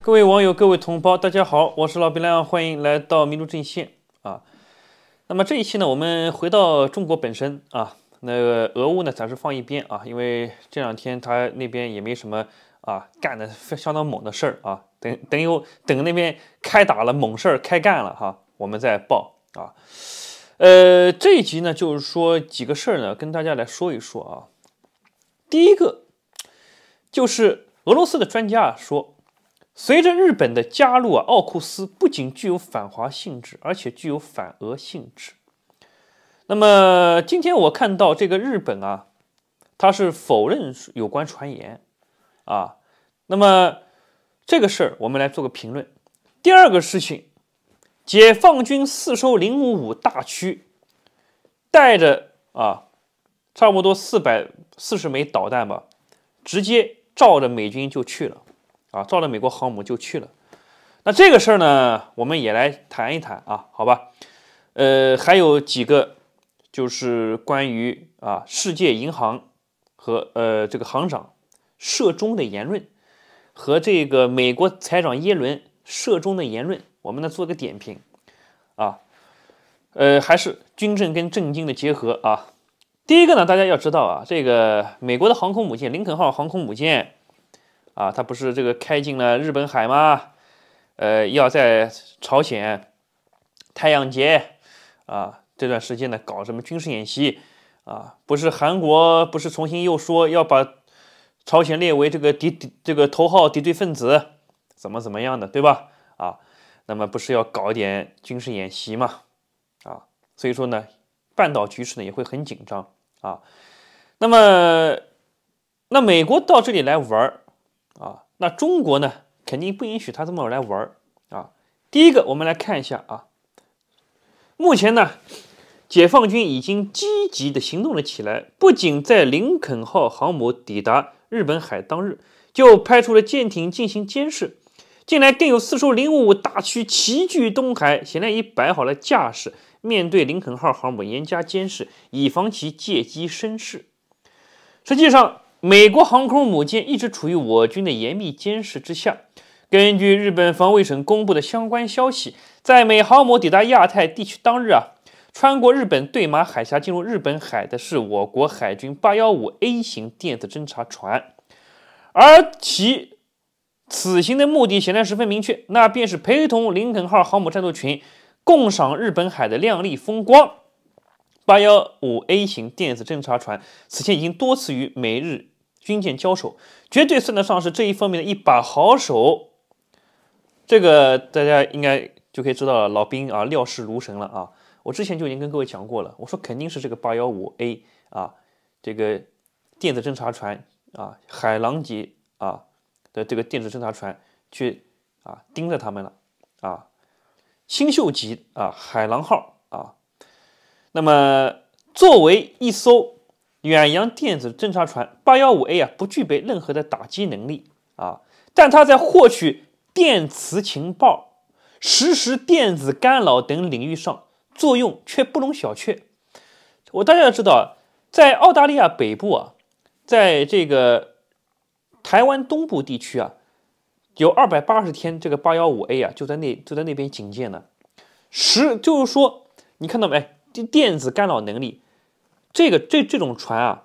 各位网友，各位同胞，大家好，我是老兵亮，欢迎来到民族阵线啊。那么这一期呢，我们回到中国本身啊，那个俄乌呢，暂时放一边啊，因为这两天他那边也没什么啊，干的相当猛的事儿啊，等等有等那边开打了猛事儿开干了哈，我们再报啊。呃，这一集呢，就是说几个事儿呢，跟大家来说一说啊。第一个就是俄罗斯的专家说。随着日本的加入啊，奥库斯不仅具有反华性质，而且具有反俄性质。那么今天我看到这个日本啊，他是否认有关传言啊。那么这个事儿我们来做个评论。第二个事情，解放军四艘零五五大驱带着啊，差不多四百四十枚导弹吧，直接照着美军就去了。啊，造了美国航母就去了，那这个事儿呢，我们也来谈一谈啊，好吧？呃，还有几个就是关于啊，世界银行和呃这个行长涉中的言论，和这个美国财长耶伦涉中的言论，我们呢做个点评啊，呃，还是军政跟政经的结合啊。第一个呢，大家要知道啊，这个美国的航空母舰林肯号航空母舰。啊，他不是这个开进了日本海吗？呃，要在朝鲜太阳节啊这段时间呢搞什么军事演习啊？不是韩国不是重新又说要把朝鲜列为这个敌这个头号敌对分子，怎么怎么样的，对吧？啊，那么不是要搞一点军事演习嘛？啊，所以说呢，半岛局势呢也会很紧张啊。那么，那美国到这里来玩儿。啊，那中国呢，肯定不允许他这么来玩儿啊。第一个，我们来看一下啊，目前呢，解放军已经积极的行动了起来，不仅在林肯号航母抵达日本海当日，就派出了舰艇进行监视，近来更有四艘零五五大驱齐聚东海，显然已摆好了架势，面对林肯号航母严加监视，以防其借机生事。实际上。美国航空母舰一直处于我军的严密监视之下。根据日本防卫省公布的相关消息，在美航母抵达亚太地区当日啊，穿过日本对马海峡进入日本海的是我国海军 815A 型电子侦察船，而其此行的目的显然十分明确，那便是陪同“林肯”号航母战斗群共赏日本海的亮丽风光。八幺五 A 型电子侦察船此前已经多次与美日军舰交手，绝对算得上是这一方面的一把好手。这个大家应该就可以知道了，老兵啊料事如神了啊！我之前就已经跟各位讲过了，我说肯定是这个八幺五 A 啊，这个电子侦察船啊，海狼级啊的这个电子侦察船去啊盯着他们了啊，新秀级啊海狼号啊。那么，作为一艘远洋电子侦察船，八幺五 A 啊，不具备任何的打击能力啊，但它在获取电磁情报、实时电子干扰等领域上作用却不容小觑。我大家要知道，在澳大利亚北部啊，在这个台湾东部地区啊，有二百八十天，这个八幺五 A 啊，就在那就在那边警戒呢。十就是说，你看到没？电子干扰能力，这个这这种船啊，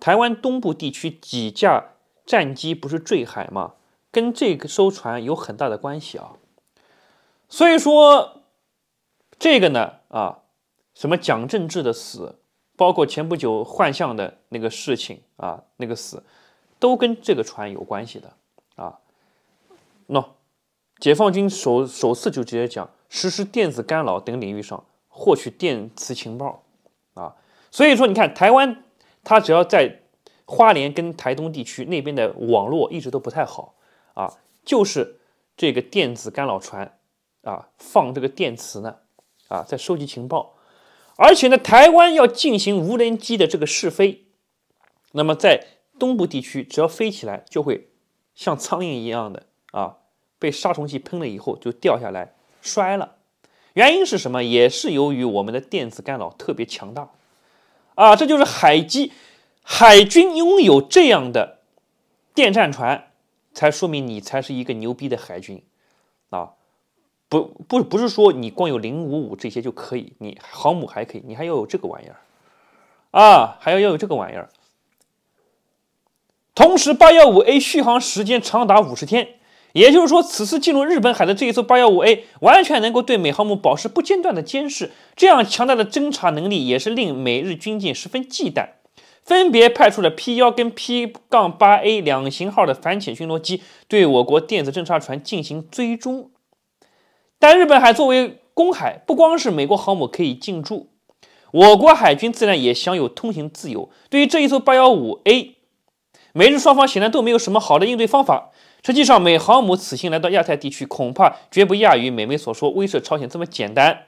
台湾东部地区几架战机不是坠海吗？跟这个艘船有很大的关系啊。所以说这个呢啊，什么蒋正治的死，包括前不久幻象的那个事情啊，那个死，都跟这个船有关系的啊。那解放军首首次就直接讲实施电子干扰等领域上。获取电磁情报，啊，所以说你看台湾，它只要在花莲跟台东地区那边的网络一直都不太好，啊，就是这个电子干扰船啊，放这个电磁呢，啊，在收集情报，而且呢，台湾要进行无人机的这个试飞，那么在东部地区，只要飞起来就会像苍蝇一样的啊，被杀虫剂喷了以后就掉下来摔了。原因是什么？也是由于我们的电子干扰特别强大啊！这就是海基海军拥有这样的电战船，才说明你才是一个牛逼的海军啊！不不不是说你光有零五五这些就可以，你航母还可以，你还要有这个玩意儿啊，还要要有这个玩意儿。同时，八幺五 A 续航时间长达五十天。也就是说，此次进入日本海的这一艘八幺五 A，完全能够对美航母保持不间断的监视。这样强大的侦查能力，也是令美日军舰十分忌惮。分别派出了 P 幺跟 P 杠八 A 两型号的反潜巡逻机，对我国电子侦察船进行追踪。但日本海作为公海，不光是美国航母可以进驻，我国海军自然也享有通行自由。对于这一艘八幺五 A，美日双方显然都没有什么好的应对方法。实际上，美航母此行来到亚太地区，恐怕绝不亚于美媒所说威慑朝鲜这么简单。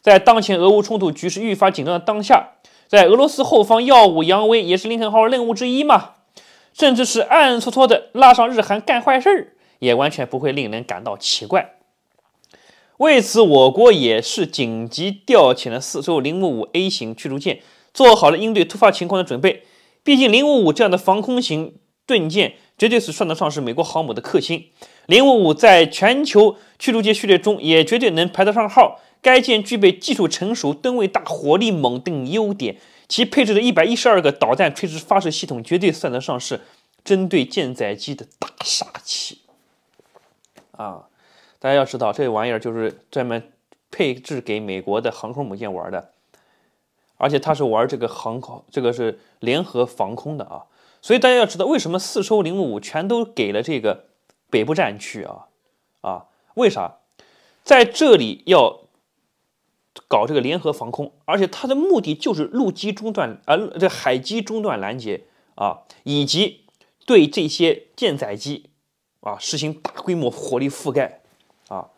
在当前俄乌冲突局势愈发紧张的当下，在俄罗斯后方耀武扬威，也是“林肯号”任务之一嘛。甚至是暗搓搓的拉上日韩干坏事儿，也完全不会令人感到奇怪。为此，我国也是紧急调遣了四艘 055A 型驱逐舰，做好了应对突发情况的准备。毕竟，055这样的防空型盾舰。绝对是算得上是美国航母的克星，零五五在全球驱逐舰序列中也绝对能排得上号。该舰具备技术成熟、吨位大、火力猛等优点，其配置的一百一十二个导弹垂直发射系统，绝对算得上是针对舰载机的大杀器。啊，大家要知道，这玩意儿就是专门配置给美国的航空母舰玩的，而且它是玩这个航空，这个是联合防空的啊。所以大家要知道，为什么四艘零五五全都给了这个北部战区啊？啊，为啥在这里要搞这个联合防空？而且它的目的就是陆基中段啊，这海基中段拦截啊，以及对这些舰载机啊实行大规模火力覆盖啊。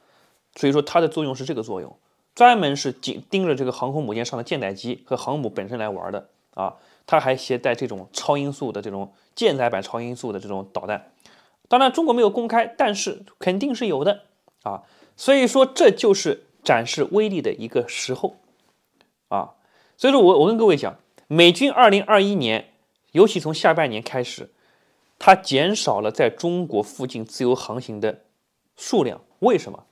所以说它的作用是这个作用，专门是盯盯着这个航空母舰上的舰载机和航母本身来玩的啊。它还携带这种超音速的这种舰载版超音速的这种导弹，当然中国没有公开，但是肯定是有的啊，所以说这就是展示威力的一个时候啊，所以说我我跟各位讲，美军二零二一年，尤其从下半年开始，它减少了在中国附近自由航行的数量，为什么？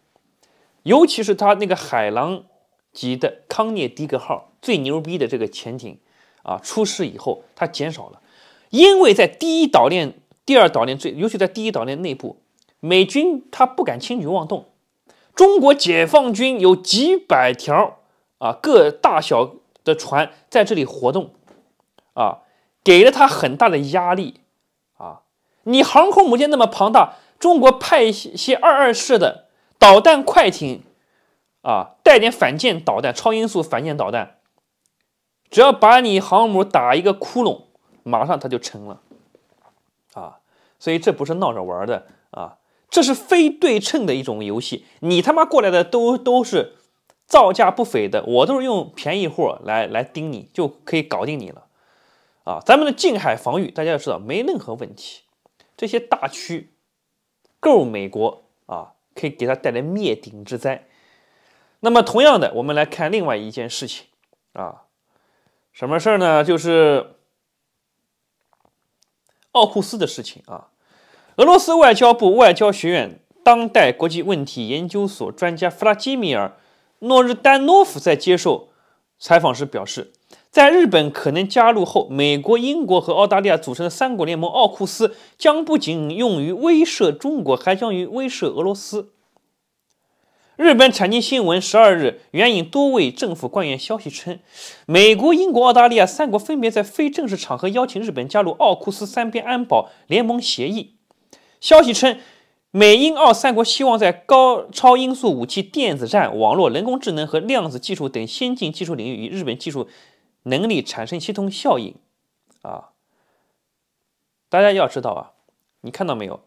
尤其是它那个海狼级的康涅狄格号最牛逼的这个潜艇。啊，出事以后它减少了，因为在第一岛链、第二岛链最，尤其在第一岛链内部，美军他不敢轻举妄动。中国解放军有几百条啊各大小的船在这里活动，啊，给了他很大的压力。啊，你航空母舰那么庞大，中国派一些二二式的导弹快艇，啊，带点反舰导弹、超音速反舰导弹。只要把你航母打一个窟窿，马上它就沉了，啊，所以这不是闹着玩的啊，这是非对称的一种游戏。你他妈过来的都都是造价不菲的，我都是用便宜货来来盯你，就可以搞定你了，啊，咱们的近海防御大家要知道没任何问题，这些大区够美国啊，可以给他带来灭顶之灾。那么同样的，我们来看另外一件事情啊。什么事儿呢？就是奥库斯的事情啊。俄罗斯外交部外交学院当代国际问题研究所专家弗拉基米尔·诺日丹诺夫在接受采访时表示，在日本可能加入后，美国、英国和澳大利亚组成的三国联盟奥库斯将不仅用于威慑中国，还将于威慑俄罗斯。日本产经新闻十二日援引多位政府官员消息称，美国、英国、澳大利亚三国分别在非正式场合邀请日本加入“奥库斯”三边安保联盟协议。消息称，美英澳三国希望在高超音速武器、电子战、网络、人工智能和量子技术等先进技术领域与日本技术能力产生协同效应。啊，大家要知道啊，你看到没有？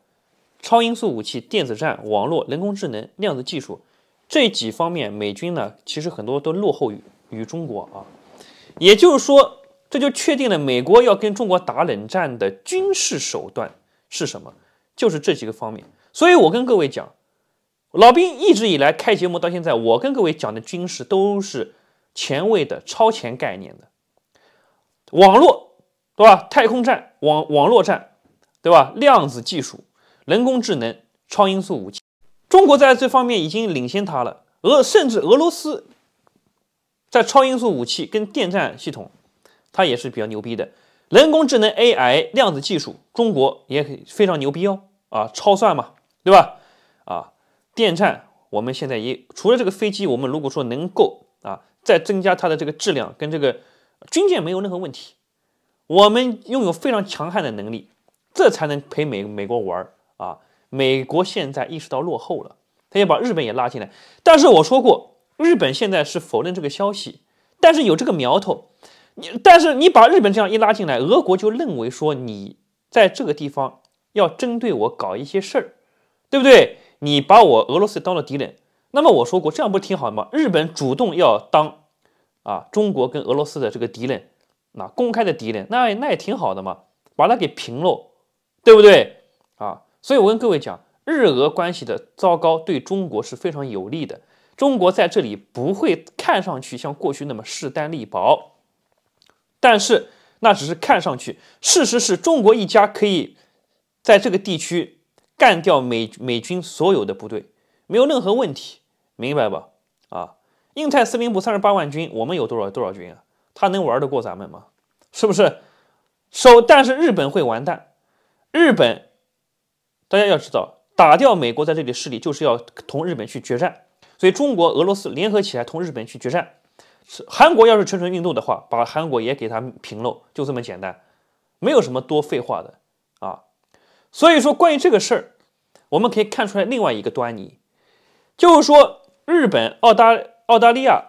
超音速武器、电子战、网络、人工智能、量子技术。这几方面，美军呢，其实很多都落后于于中国啊。也就是说，这就确定了美国要跟中国打冷战的军事手段是什么，就是这几个方面。所以，我跟各位讲，老兵一直以来开节目到现在，我跟各位讲的军事都是前卫的、超前概念的，网络对吧？太空战、网网络战对吧？量子技术、人工智能、超音速武器。中国在这方面已经领先它了，俄甚至俄罗斯在超音速武器跟电站系统，它也是比较牛逼的。人工智能 AI、量子技术，中国也非常牛逼哦啊，超算嘛，对吧？啊，电站我们现在也除了这个飞机，我们如果说能够啊再增加它的这个质量跟这个军舰没有任何问题，我们拥有非常强悍的能力，这才能陪美美国玩啊。美国现在意识到落后了，他也把日本也拉进来。但是我说过，日本现在是否认这个消息，但是有这个苗头。你但是你把日本这样一拉进来，俄国就认为说你在这个地方要针对我搞一些事儿，对不对？你把我俄罗斯当了敌人。那么我说过，这样不是挺好吗？日本主动要当啊，中国跟俄罗斯的这个敌人，那公开的敌人，那那也挺好的嘛，把它给平喽，对不对？啊。所以，我跟各位讲，日俄关系的糟糕对中国是非常有利的。中国在这里不会看上去像过去那么势单力薄，但是那只是看上去。事实是中国一家可以在这个地区干掉美美军所有的部队，没有任何问题，明白吧？啊，印太司令部三十八万军，我们有多少多少军啊？他能玩得过咱们吗？是不是？首，但是日本会完蛋，日本。大家要知道，打掉美国在这里势力，就是要同日本去决战。所以中国、俄罗斯联合起来同日本去决战。韩国要是蠢蠢运动的话，把韩国也给他平了，就这么简单，没有什么多废话的啊。所以说，关于这个事儿，我们可以看出来另外一个端倪，就是说日本、澳大、澳大利亚、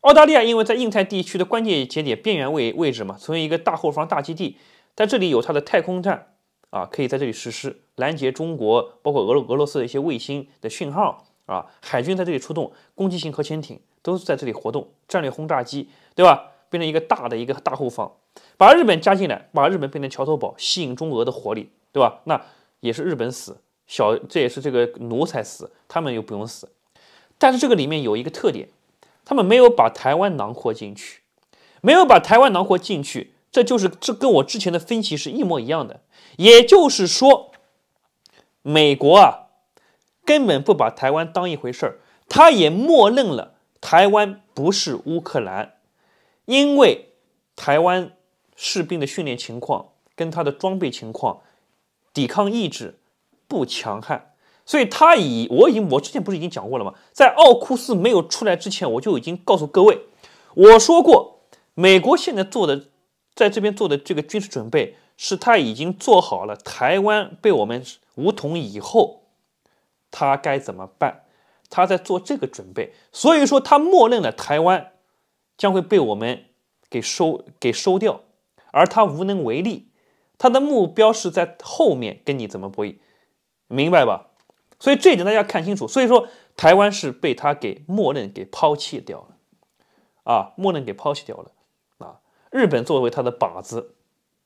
澳大利亚因为在印太地区的关键节点边缘位位置嘛，成为一个大后方、大基地，在这里有它的太空站。啊，可以在这里实施拦截中国，包括俄俄罗斯的一些卫星的讯号，啊，海军在这里出动攻击型核潜艇，都是在这里活动，战略轰炸机，对吧？变成一个大的一个大后方，把日本加进来，把日本变成桥头堡，吸引中俄的火力，对吧？那也是日本死小，这也是这个奴才死，他们又不用死。但是这个里面有一个特点，他们没有把台湾囊括进去，没有把台湾囊括进去。这就是这跟我之前的分析是一模一样的。也就是说，美国啊，根本不把台湾当一回事儿，他也默认了台湾不是乌克兰，因为台湾士兵的训练情况跟他的装备情况、抵抗意志不强悍，所以他以我已经我之前不是已经讲过了吗？在奥库斯没有出来之前，我就已经告诉各位，我说过，美国现在做的。在这边做的这个军事准备，是他已经做好了。台湾被我们武统以后，他该怎么办？他在做这个准备，所以说他默认了台湾将会被我们给收给收掉，而他无能为力。他的目标是在后面跟你怎么博弈，明白吧？所以这一点大家看清楚。所以说，台湾是被他给默认给抛弃掉了，啊，默认给抛弃掉了。日本作为他的靶子，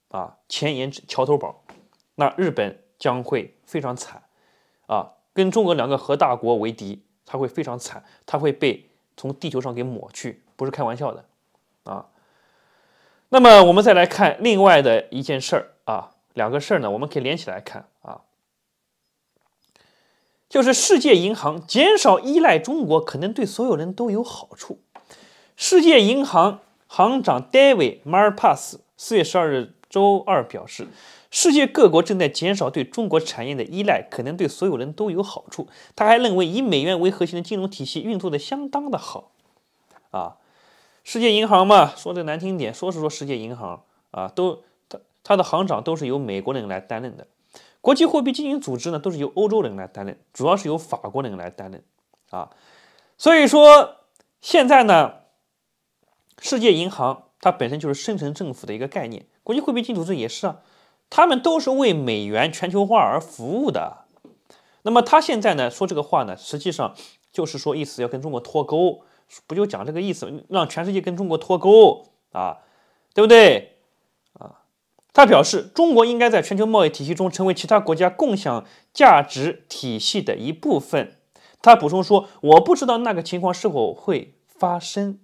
啊，前沿桥头堡，那日本将会非常惨，啊，跟中俄两个核大国为敌，他会非常惨，他会被从地球上给抹去，不是开玩笑的，啊。那么我们再来看另外的一件事儿啊，两个事儿呢，我们可以连起来看啊，就是世界银行减少依赖中国，可能对所有人都有好处，世界银行。行长 David m a r p a s 四月十二日周二表示，世界各国正在减少对中国产业的依赖，可能对所有人都有好处。他还认为，以美元为核心的金融体系运作的相当的好。啊，世界银行嘛，说的难听点，说是说世界银行啊，都他他的行长都是由美国人来担任的；国际货币基金组织呢，都是由欧洲人来担任，主要是由法国人来担任。啊，所以说现在呢。世界银行它本身就是生层政府的一个概念，国际货币基金组织也是啊，他们都是为美元全球化而服务的。那么他现在呢说这个话呢，实际上就是说意思要跟中国脱钩，不就讲这个意思，让全世界跟中国脱钩啊，对不对？啊，他表示中国应该在全球贸易体系中成为其他国家共享价值体系的一部分。他补充说，我不知道那个情况是否会发生。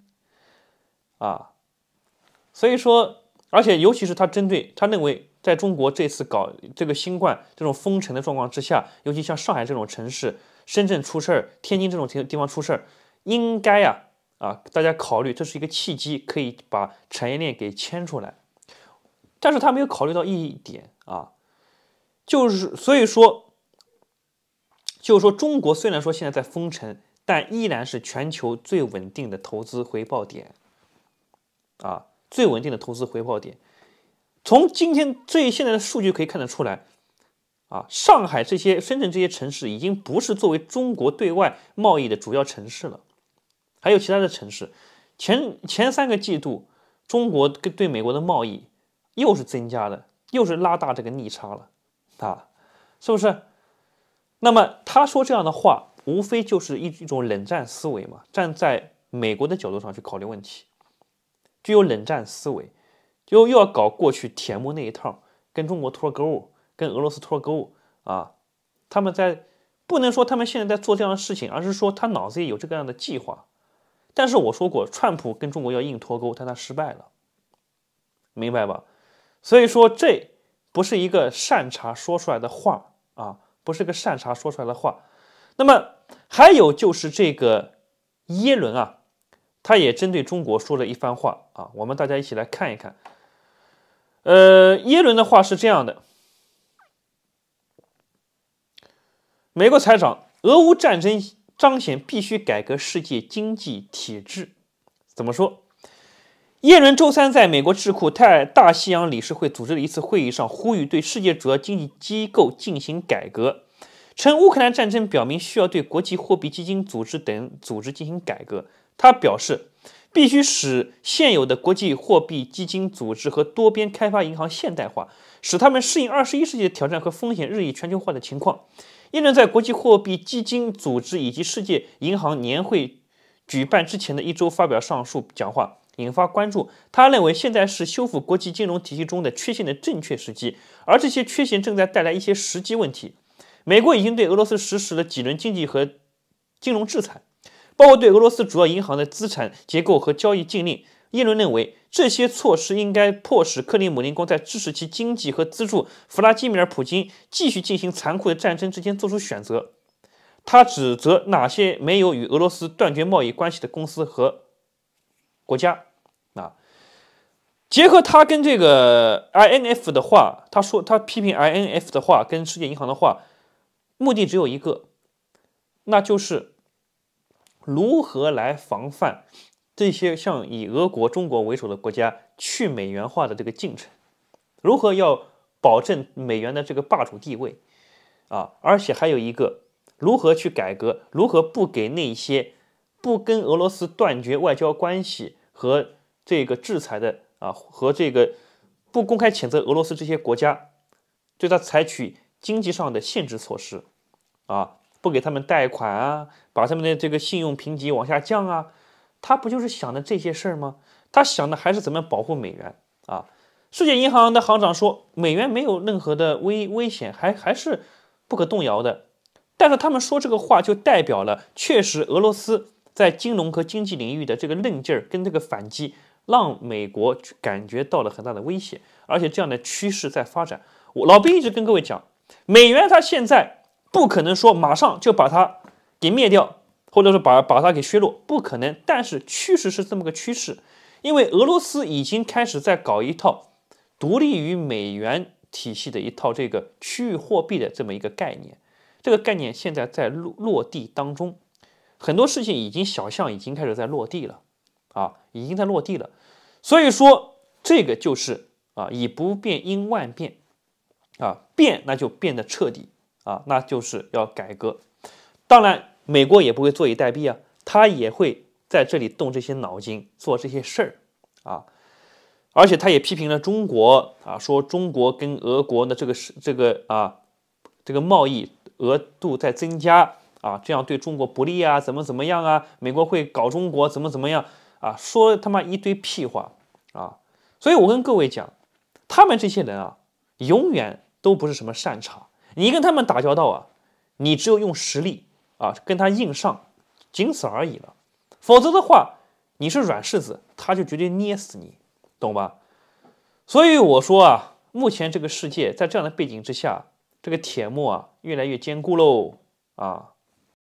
啊，所以说，而且尤其是他针对他认为，在中国这次搞这个新冠这种封城的状况之下，尤其像上海这种城市、深圳出事儿、天津这种地地方出事儿，应该呀啊，大家考虑这是一个契机，可以把产业链给牵出来。但是他没有考虑到一点啊，就是所以说，就是说中国虽然说现在在封城，但依然是全球最稳定的投资回报点。啊，最稳定的投资回报点，从今天最现在的数据可以看得出来，啊，上海这些、深圳这些城市已经不是作为中国对外贸易的主要城市了，还有其他的城市，前前三个季度中国跟对美国的贸易又是增加的，又是拉大这个逆差了，啊，是不是？那么他说这样的话，无非就是一一种冷战思维嘛，站在美国的角度上去考虑问题。具有冷战思维，又又要搞过去铁幕那一套，跟中国脱钩，跟俄罗斯脱钩啊！他们在不能说他们现在在做这样的事情，而是说他脑子里有这个样的计划。但是我说过，川普跟中国要硬脱钩，但他失败了，明白吧？所以说这不是一个善茬说出来的话啊，不是个善茬说出来的话。那么还有就是这个耶伦啊。他也针对中国说了一番话啊，我们大家一起来看一看。呃，耶伦的话是这样的：美国财长，俄乌战争彰显必须改革世界经济体制。怎么说？耶伦周三在美国智库太大西洋理事会组织的一次会议上呼吁对世界主要经济机构进行改革，称乌克兰战争表明需要对国际货币基金组织等组织进行改革。他表示，必须使现有的国际货币基金组织和多边开发银行现代化，使他们适应二十一世纪的挑战和风险日益全球化的情况。伊伦在国际货币基金组织以及世界银行年会举办之前的一周发表上述讲话，引发关注。他认为，现在是修复国际金融体系中的缺陷的正确时机，而这些缺陷正在带来一些实际问题。美国已经对俄罗斯实施了几轮经济和金融制裁。包括对俄罗斯主要银行的资产结构和交易禁令，耶伦认为这些措施应该迫使克里姆林宫在支持其经济和资助弗拉基米尔·普京继续进行残酷的战争之间做出选择。他指责哪些没有与俄罗斯断绝贸易关系的公司和国家。啊，结合他跟这个 INF 的话，他说他批评 INF 的话跟世界银行的话，目的只有一个，那就是。如何来防范这些像以俄国、中国为首的国家去美元化的这个进程？如何要保证美元的这个霸主地位？啊，而且还有一个，如何去改革？如何不给那些不跟俄罗斯断绝外交关系和这个制裁的啊，和这个不公开谴责俄罗斯这些国家，对他采取经济上的限制措施？啊？不给他们贷款啊，把他们的这个信用评级往下降啊，他不就是想的这些事儿吗？他想的还是怎么保护美元啊？世界银行的行长说，美元没有任何的危危险，还还是不可动摇的。但是他们说这个话，就代表了，确实俄罗斯在金融和经济领域的这个韧劲儿跟这个反击，让美国感觉到了很大的威胁，而且这样的趋势在发展。我老兵一直跟各位讲，美元它现在。不可能说马上就把它给灭掉，或者是把把它给削弱，不可能。但是趋势是这么个趋势，因为俄罗斯已经开始在搞一套独立于美元体系的一套这个区域货币的这么一个概念，这个概念现在在落落地当中，很多事情已经小项已经开始在落地了啊，已经在落地了。所以说这个就是啊，以不变应万变啊，变那就变得彻底。啊，那就是要改革。当然，美国也不会坐以待毙啊，他也会在这里动这些脑筋，做这些事儿啊。而且，他也批评了中国啊，说中国跟俄国的这个是这个啊，这个贸易额度在增加啊，这样对中国不利啊，怎么怎么样啊？美国会搞中国，怎么怎么样啊？说他妈一堆屁话啊！所以我跟各位讲，他们这些人啊，永远都不是什么善茬，你跟他们打交道啊，你只有用实力啊跟他硬上，仅此而已了。否则的话，你是软柿子，他就绝对捏死你，懂吧？所以我说啊，目前这个世界在这样的背景之下，这个铁幕啊越来越坚固喽啊。